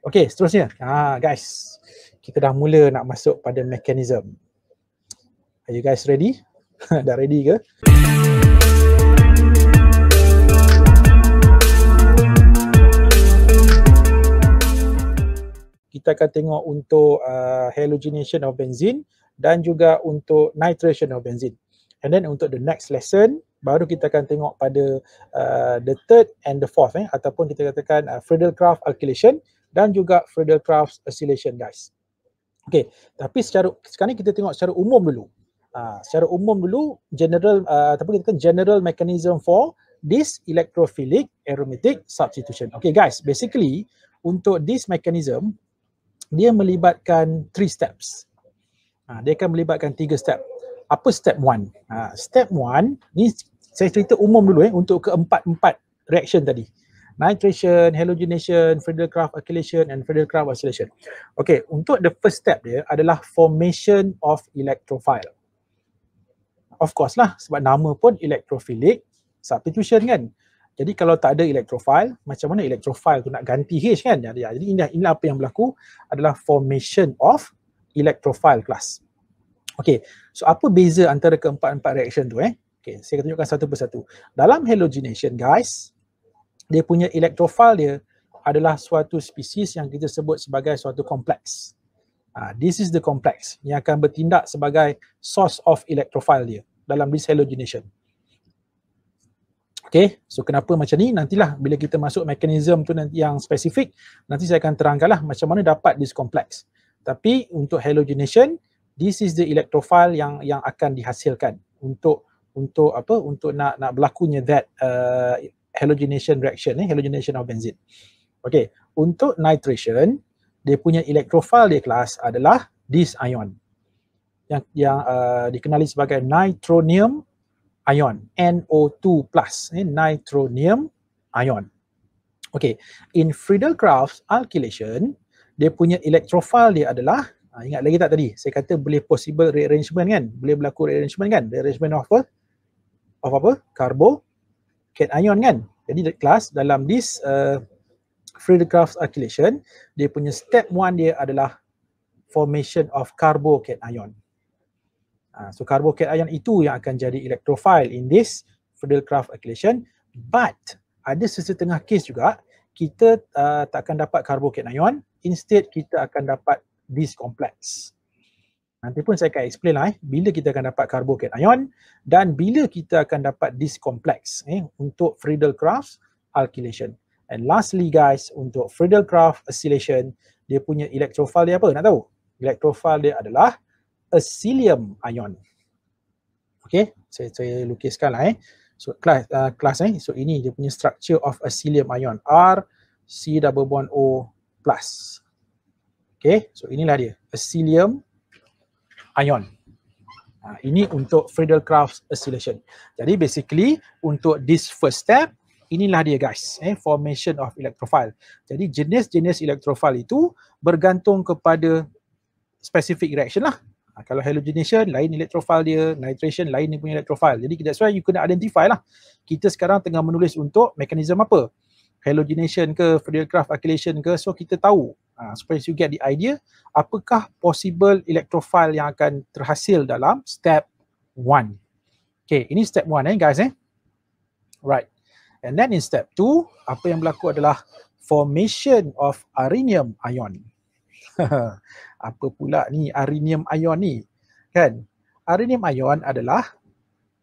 Okay, seterusnya. Ah guys, kita dah mula nak masuk pada mekanisme. Are you guys ready? dah ready ke? Kita akan tengok untuk uh, halogenation of benzene dan juga untuk nitration of benzene. And then untuk the next lesson, baru kita akan tengok pada uh, the third and the fourth eh ataupun kita katakan uh, ah, friedel Craft alkylation dan juga Friedel Crafts Oscillation Dice. Okey, tapi secara sekarang kita tengok secara umum dulu. Ha, secara umum dulu general uh, ah, ataupun kita kan general mechanism for this electrophilic aromatic substitution. Okay guys, basically untuk this mechanism dia melibatkan three steps. Ha, dia akan melibatkan tiga step. Apa step one? Ha, step one, ni saya cerita umum dulu eh untuk keempat-empat reaction tadi nitration, halogenation, friedel craft Acylation, and friedel craft oscillation. Okay, untuk the first step dia adalah formation of electrophile. Of course lah sebab nama pun electrophilic substitution kan. Jadi kalau tak ada electrophile, macam mana electrophile tu nak ganti H kan? Jadi ini, ini apa yang berlaku adalah formation of electrophile class. Okay, so apa beza antara keempat-empat reaction tu eh? Okay, saya akan tunjukkan satu persatu. Dalam halogenation guys, dia punya elektrofil dia adalah suatu spesies yang kita sebut sebagai suatu kompleks. Uh, this is the complex yang akan bertindak sebagai source of elektrofil dia dalam this halogenation. Okay, so kenapa macam ni? Nantilah bila kita masuk mekanisme tu nanti yang spesifik, nanti saya akan terangkan lah macam mana dapat this complex. Tapi untuk halogenation, this is the electrophile yang yang akan dihasilkan untuk untuk apa? Untuk nak nak berlakunya that uh, halogenation reaction eh, halogenation of benzene. Okay, untuk nitration, dia punya elektrofil dia kelas adalah this ion yang, yang uh, dikenali sebagai nitronium ion, NO2 plus, eh, nitronium ion. Okay, in Friedel-Crafts alkylation, dia punya elektrofil dia adalah Ha, ingat lagi tak tadi saya kata boleh possible rearrangement kan boleh berlaku rearrangement kan rearrangement of apa of apa carbo cation kan. Jadi kelas dalam this uh, Friedekraft's alkylation, dia punya step one dia adalah formation of carbocation. Uh, ah, so carbocation itu yang akan jadi electrophile in this Friedekraft alkylation. But ada sesetengah case juga kita uh, tak akan dapat carbocation. Instead kita akan dapat this complex. Nanti pun saya akan explain lah eh, bila kita akan dapat karbokation dan bila kita akan dapat this complex eh, untuk Friedel-Crafts alkylation. And lastly guys, untuk Friedel-Crafts acylation, dia punya elektrofile dia apa? Nak tahu? Elektrofile dia adalah acylium ion. Okay, saya, saya lukiskan lah eh. So, class, uh, class eh. So, ini dia punya structure of acylium ion. R, C double bond O plus. Okay, so inilah dia. Acylium ion ion. Ha, ini untuk Friedel-Crafts oscillation. Jadi basically untuk this first step, inilah dia guys, eh, formation of electrophile. Jadi jenis-jenis electrophile itu bergantung kepada specific reaction lah. Ha, kalau halogenation, lain electrophile dia, nitration, lain dia punya electrophile. Jadi that's why you kena identify lah. Kita sekarang tengah menulis untuk mekanisme apa halogenation ke Friedel-Crafts alkylation ke so kita tahu ha, supaya you get the idea apakah possible electrophile yang akan terhasil dalam step one. okay ini step one eh guys eh right and then in step two, apa yang berlaku adalah formation of arenium ion apa pula ni arenium ion ni kan arenium ion adalah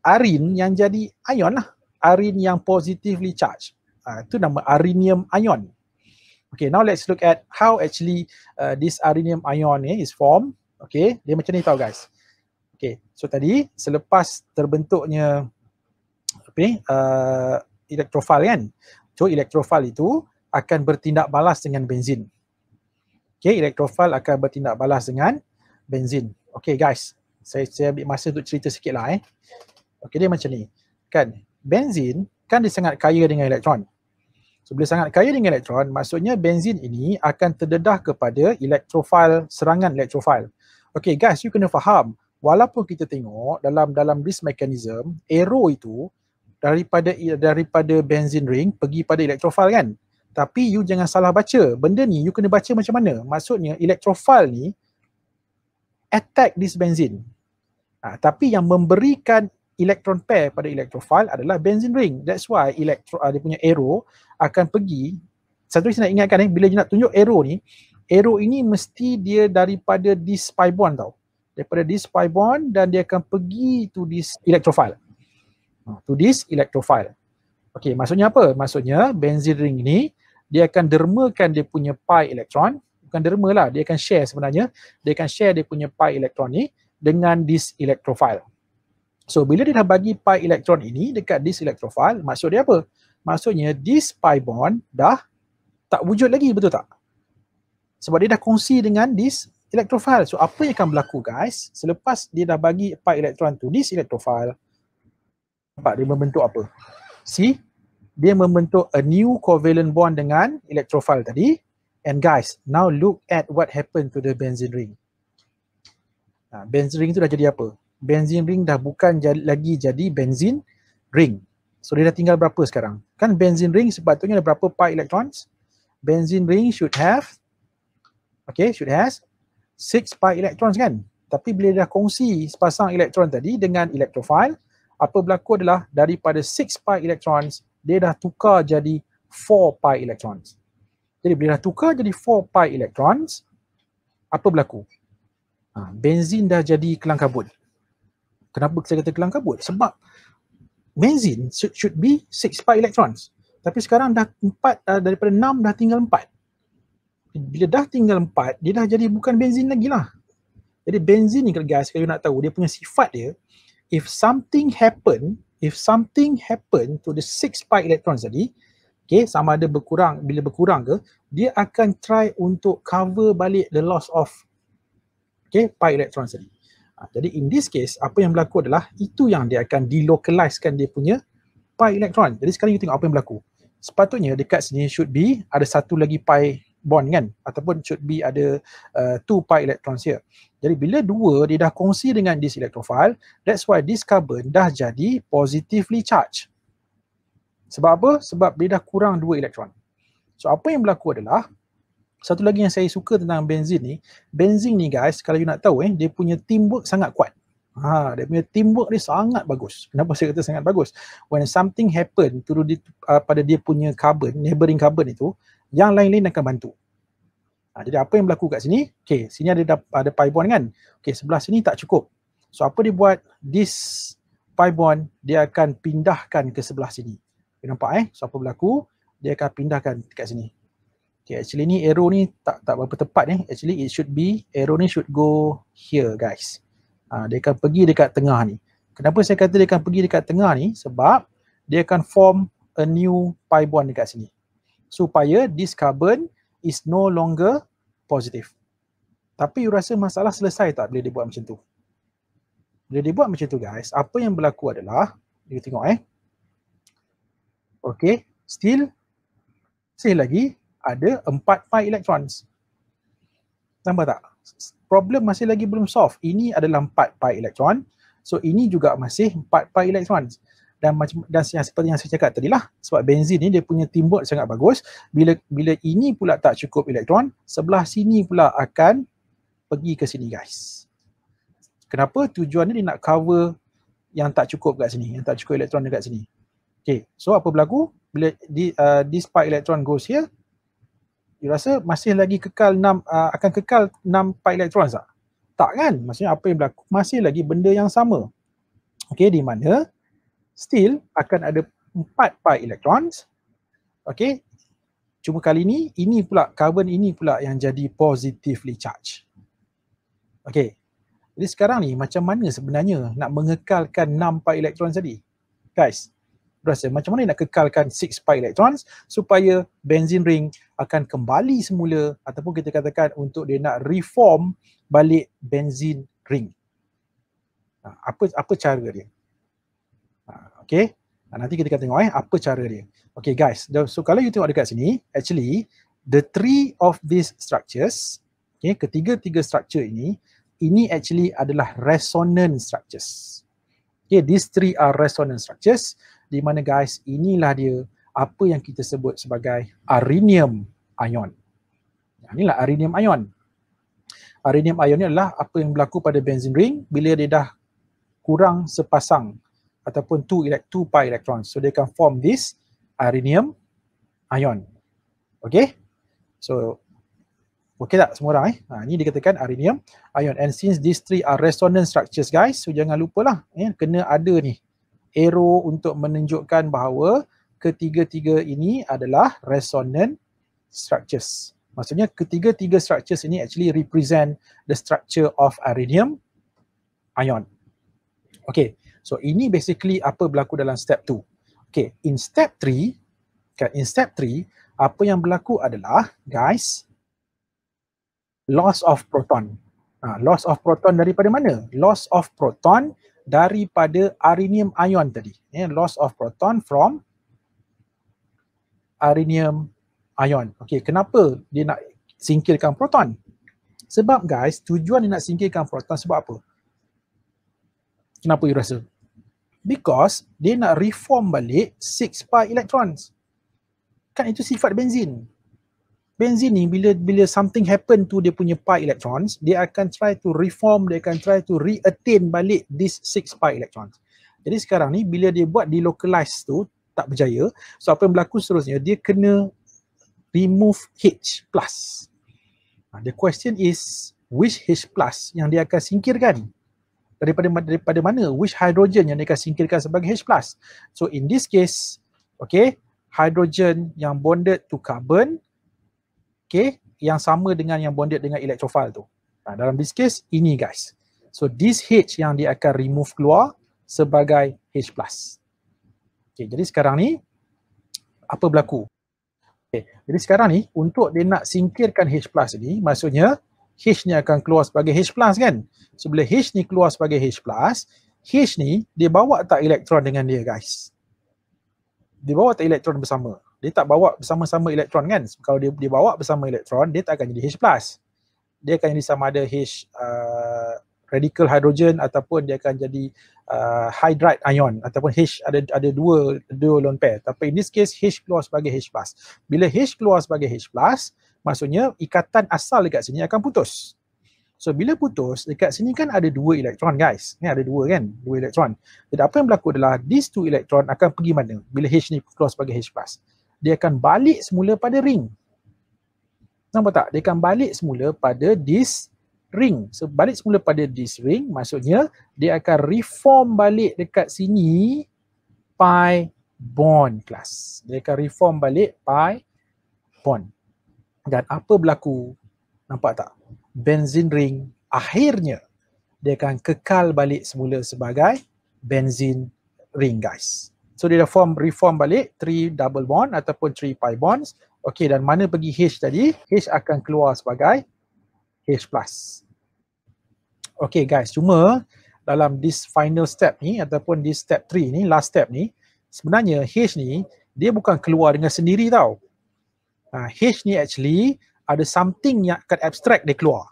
arin yang jadi ion lah arin yang positively charged Ah, itu nama arinium ion. Okay, now let's look at how actually uh, this arinium ion ni is formed. Okay, dia macam ni tau guys. Okay, so tadi selepas terbentuknya apa ni, uh, elektrofil kan. So elektrofil itu akan bertindak balas dengan benzin. Okay, elektrofil akan bertindak balas dengan benzin. Okay guys, saya, saya ambil masa untuk cerita sikit lah eh. Okay, dia macam ni. Kan, benzin kan dia sangat kaya dengan elektron. So bila sangat kaya dengan elektron, maksudnya benzin ini akan terdedah kepada elektrofil, serangan elektrofil. Okay guys, you kena faham. Walaupun kita tengok dalam dalam risk mechanism, arrow itu daripada daripada benzin ring pergi pada elektrofil kan? Tapi you jangan salah baca. Benda ni you kena baca macam mana? Maksudnya elektrofil ni attack this benzin. Ha, tapi yang memberikan electron pair pada electrophile adalah benzene ring. That's why electro, uh, dia punya arrow akan pergi satu lagi saya nak ingatkan ni, eh, bila dia nak tunjuk arrow ni, arrow ini mesti dia daripada this pi bond tau. Daripada this pi bond dan dia akan pergi to this electrophile. Ah, to this electrophile. Okay, maksudnya apa? Maksudnya benzene ring ni dia akan dermakan dia punya pi elektron. Bukan derma lah, dia akan share sebenarnya. Dia akan share dia punya pi elektron ni dengan this electrophile. So bila dia dah bagi pi elektron ini dekat dis elektrofile, maksud dia apa? Maksudnya dis pi bond dah tak wujud lagi, betul tak? Sebab dia dah kongsi dengan dis elektrofile. So apa yang akan berlaku guys, selepas dia dah bagi pi elektron tu dis elektrofile, nampak dia membentuk apa? See? Dia membentuk a new covalent bond dengan elektrofile tadi. And guys, now look at what happened to the benzene ring. benzene ring tu dah jadi apa? Benzene ring dah bukan jad, lagi jadi benzene ring. So dia dah tinggal berapa sekarang? Kan benzene ring sepatutnya ada berapa pi electrons? Benzene ring should have okay, should has 6 pi electrons kan? Tapi bila dah kongsi sepasang elektron tadi dengan electrophile, apa berlaku adalah daripada 6 pi electrons dia dah tukar jadi 4 pi electrons. Jadi bila dah tukar jadi 4 pi electrons, apa berlaku? Ha, benzin dah jadi kelang Kenapa saya kata kelam kabut? Sebab benzin should, should be six pi electrons. Tapi sekarang dah empat uh, daripada enam dah tinggal empat. Bila dah tinggal empat, dia dah jadi bukan benzin lagi lah. Jadi benzin ni kalau guys kalau nak tahu dia punya sifat dia if something happen, if something happen to the six pi electrons tadi, okay, sama ada berkurang bila berkurang ke, dia akan try untuk cover balik the loss of okay, pi electrons tadi. Ha, jadi in this case, apa yang berlaku adalah itu yang dia akan dilokaliskan dia punya pi elektron. Jadi sekarang you tengok apa yang berlaku. Sepatutnya dekat sini should be ada satu lagi pi bond kan ataupun should be ada uh, two pi electrons here. Jadi bila dua dia dah kongsi dengan this electrophile, that's why this carbon dah jadi positively charged. Sebab apa? Sebab dia dah kurang dua elektron. So apa yang berlaku adalah satu lagi yang saya suka tentang benzin ni, benzin ni guys, kalau you nak tahu eh, dia punya teamwork sangat kuat. Ha, dia punya teamwork dia sangat bagus. Kenapa saya kata sangat bagus? When something happen to uh, pada dia punya carbon, neighboring carbon itu, yang lain-lain akan bantu. Ha, jadi apa yang berlaku kat sini? Okay, sini ada ada pi bond kan? Okay, sebelah sini tak cukup. So apa dia buat? This pi bond dia akan pindahkan ke sebelah sini. You nampak eh? So apa berlaku? Dia akan pindahkan kat sini. Okay, actually ni arrow ni tak tak berapa tepat ni. Actually it should be, arrow ni should go here guys. Ha, dia akan pergi dekat tengah ni. Kenapa saya kata dia akan pergi dekat tengah ni? Sebab dia akan form a new pi bond dekat sini. Supaya this carbon is no longer positive. Tapi you rasa masalah selesai tak bila dia buat macam tu? Bila dia buat macam tu guys, apa yang berlaku adalah, you tengok eh. Okay, still, still lagi, ada 4 pi electrons. Nampak tak? Problem masih lagi belum solve. Ini adalah 4 pi electron. So ini juga masih 4 pi electrons. Dan macam dan yang seperti yang saya cakap tadi lah, sebab benzin ni dia punya timbul sangat bagus. Bila bila ini pula tak cukup elektron, sebelah sini pula akan pergi ke sini guys. Kenapa? Tujuan dia nak cover yang tak cukup kat sini, yang tak cukup elektron dekat sini. Okay, so apa berlaku? Bila di, uh, this part electron goes here, you rasa masih lagi kekal 6 uh, ah, akan kekal 6 pi elektron tak? Tak kan? Maksudnya apa yang berlaku? Masih lagi benda yang sama. Okey, di mana still akan ada 4 pi elektron. Okey. Cuma kali ni ini pula karbon ini pula yang jadi positively charged. Okey. Jadi sekarang ni macam mana sebenarnya nak mengekalkan 6 pi elektron tadi? Guys, rasa macam mana nak kekalkan 6 pi elektron supaya benzene ring akan kembali semula ataupun kita katakan untuk dia nak reform balik benzene ring. Ha, apa apa cara dia? Ha, okay, ha, nanti kita akan tengok eh apa cara dia. Okay guys, so kalau you tengok dekat sini, actually the three of these structures, okay, ketiga-tiga structure ini, ini actually adalah resonant structures. Okay, these three are resonant structures di mana guys inilah dia apa yang kita sebut sebagai arinium ion. Ya, inilah arinium ion. Arinium ion ni adalah apa yang berlaku pada benzene ring bila dia dah kurang sepasang ataupun 2 elect, two pi electrons. So, dia akan form this arinium ion. Okay? So, okay tak semua orang eh? Ha, ini dikatakan arinium ion. And since these three are resonance structures guys, so jangan lupalah eh, kena ada ni arrow untuk menunjukkan bahawa ketiga-tiga ini adalah resonance structures. Maksudnya ketiga-tiga structures ini actually represent the structure of iridium ion. Okay, so ini basically apa berlaku dalam step 2. Okay, in step 3, kan, in step 3, apa yang berlaku adalah, guys, loss of proton. Ha, loss of proton daripada mana? Loss of proton daripada iridium ion tadi. Yeah, loss of proton from iridium ion ion. Okey, kenapa dia nak singkirkan proton? Sebab guys, tujuan dia nak singkirkan proton sebab apa? Kenapa you rasa? Because dia nak reform balik 6 pi electrons. Kan itu sifat benzin. Benzin ni bila bila something happen to dia punya pi electrons, dia akan try to reform, dia akan try to reattain balik this 6 pi electrons. Jadi sekarang ni bila dia buat delocalize tu tak berjaya, so apa yang berlaku seterusnya dia kena remove H plus. Ha, the question is which H plus yang dia akan singkirkan daripada daripada mana which hydrogen yang dia akan singkirkan sebagai H plus. So in this case, okay, hydrogen yang bonded to carbon, okay, yang sama dengan yang bonded dengan elektrofil tu. Nah, ha, dalam this case, ini guys. So this H yang dia akan remove keluar sebagai H plus. Okay, jadi sekarang ni apa berlaku? Okay. Jadi sekarang ni untuk dia nak singkirkan H plus ni maksudnya H ni akan keluar sebagai H plus kan. So bila H ni keluar sebagai H plus, H ni dia bawa tak elektron dengan dia guys. Dia bawa tak elektron bersama. Dia tak bawa bersama-sama elektron kan. So, kalau dia, dia bawa bersama elektron dia tak akan jadi H plus. Dia akan jadi sama ada H uh, radical hydrogen ataupun dia akan jadi uh, hydride ion ataupun H ada ada dua dua lone pair tapi in this case H keluar sebagai H plus bila H keluar sebagai H plus maksudnya ikatan asal dekat sini akan putus so bila putus dekat sini kan ada dua elektron guys ni ada dua kan dua elektron jadi apa yang berlaku adalah these two elektron akan pergi mana bila H ni keluar sebagai H plus dia akan balik semula pada ring Nampak tak? Dia akan balik semula pada this ring. So balik semula pada this ring maksudnya dia akan reform balik dekat sini pi bond class. Dia akan reform balik pi bond. Dan apa berlaku? Nampak tak? Benzene ring akhirnya dia akan kekal balik semula sebagai benzene ring guys. So dia dah form reform balik 3 double bond ataupun 3 pi bonds. Okey dan mana pergi H tadi? H akan keluar sebagai H+. plus. Okay guys, cuma dalam this final step ni ataupun this step 3 ni, last step ni, sebenarnya H ni dia bukan keluar dengan sendiri tau. Ha, H ni actually ada something yang akan abstract dia keluar.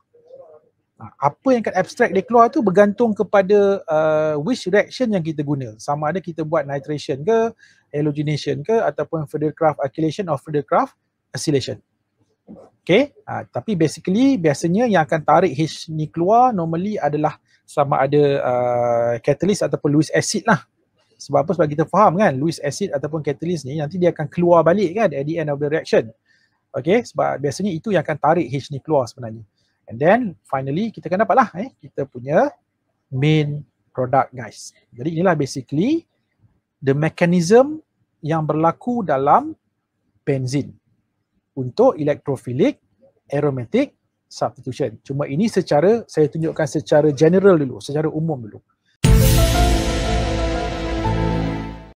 Ha, apa yang akan abstract dia keluar tu bergantung kepada uh, which reaction yang kita guna. Sama ada kita buat nitration ke, halogenation ke ataupun Craft alkylation or Craft acylation. Okay, ha, ah, tapi basically biasanya yang akan tarik H ni keluar normally adalah sama ada uh, catalyst ataupun Lewis acid lah. Sebab apa? Sebab kita faham kan Lewis acid ataupun catalyst ni nanti dia akan keluar balik kan at the end of the reaction. Okay, sebab biasanya itu yang akan tarik H ni keluar sebenarnya. And then finally kita akan dapat lah eh, kita punya main product guys. Jadi inilah basically the mechanism yang berlaku dalam benzene untuk elektrofilik, aromatic substitution. Cuma ini secara saya tunjukkan secara general dulu, secara umum dulu.